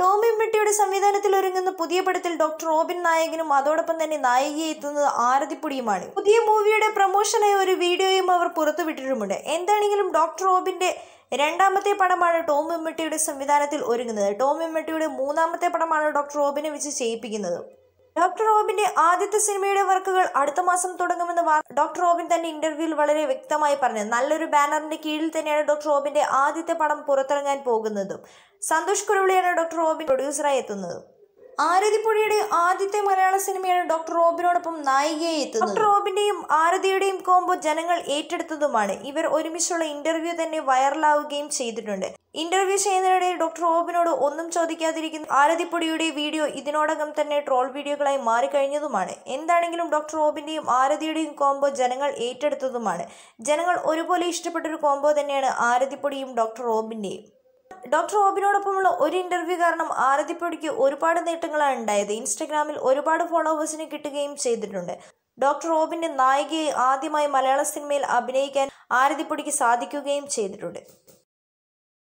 ടോമി മെട്ടിയുടെ സംവിധാനത്തിൽ ഒരുങ്ങുന്ന പുതിയ പടത്തിൽ ഡോക്ടർ റോബിൻ നായകനും അതോടൊപ്പം തന്നെ നായികയെ എത്തുന്നത് ആരതിപ്പുടിയുമാണ് പുതിയ മൂവിയുടെ പ്രൊമോഷനായി ഒരു വീഡിയോയും അവർ പുറത്തുവിട്ടിട്ടുമുണ്ട് എന്താണെങ്കിലും ഡോക്ടർ റോബിന്റെ രണ്ടാമത്തെ പടമാണ് ടോം എമ്മട്ടിയുടെ സംവിധാനത്തിൽ ഒരുങ്ങുന്നത് ടോം എമ്മട്ടിയുടെ മൂന്നാമത്തെ പടമാണ് ഡോക്ടർ റോബിനെ വെച്ച് ചെയ്യിപ്പിക്കുന്നത് ഡോക്ടർ റോബിന്റെ ആദ്യത്തെ സിനിമയുടെ വർക്കുകൾ അടുത്ത മാസം തുടങ്ങുമെന്ന് ഡോക്ടർ റോബിൻ തന്റെ ഇന്റർവ്യൂവിൽ വളരെ വ്യക്തമായി പറഞ്ഞു നല്ലൊരു ബാനറിന്റെ കീഴിൽ തന്നെയാണ് ഡോക്ടർ റോബിന്റെ ആദ്യത്തെ പടം പുറത്തിറങ്ങാൻ പോകുന്നതും സന്തോഷ് കുരുവിളിയാണ് ഡോക്ടർ റോബിൻ പ്രൊഡ്യൂസറായി എത്തുന്നതും ആരതിപ്പുഴയുടെ ആദ്യത്തെ മലയാള സിനിമയാണ് ഡോക്ടർ റോബിനോടൊപ്പം നായികയെ എത്തുന്നത് ഡോക്ടർ റോബിന്റെയും ആരതിയുടെയും കോംബോ ജനങ്ങൾ ഏറ്റെടുത്തതുമാണ് ഇവർ ഒരുമിച്ചുള്ള ഇന്റർവ്യൂ തന്നെ വൈറലാവുകയും ചെയ്തിട്ടുണ്ട് ഇന്റർവ്യൂ ചെയ്യുന്നതിനിടെ ഡോക്ടർ റോബിനോട് ഒന്നും ചോദിക്കാതിരിക്കുന്ന ആരതിപ്പൊടിയുടെ വീഡിയോ ഇതിനോടകം തന്നെ ട്രോൾ വീഡിയോകളായി മാറിക്കഴിഞ്ഞതുമാണ് എന്താണെങ്കിലും ഡോക്ടർ റോബിന്റെയും ആരതിയുടെയും കോംബോ ജനങ്ങൾ ഏറ്റെടുത്തതുമാണ് ജനങ്ങൾ ഒരുപോലെ ഇഷ്ടപ്പെട്ടൊരു കോംബോ തന്നെയാണ് ആരതിപ്പൊടിയും ഡോക്ടർ റോബിന്റെയും ഡോക്ടർ ഓബിനോടൊപ്പമുള്ള ഒരു ഇന്റർവ്യൂ കാരണം ആരതിപ്പൊടിക്ക് ഒരുപാട് നേട്ടങ്ങളാണ് ഉണ്ടായത് ഇൻസ്റ്റഗ്രാമിൽ ഒരുപാട് ഫോളോവേഴ്സിനെ കിട്ടുകയും ചെയ്തിട്ടുണ്ട് ഡോക്ടർ ഓബിന്റെ നായികയെ ആദ്യമായി മലയാള സിനിമയിൽ അഭിനയിക്കാൻ ആരതിപ്പൊടിക്ക് സാധിക്കുകയും ചെയ്തിട്ടുണ്ട്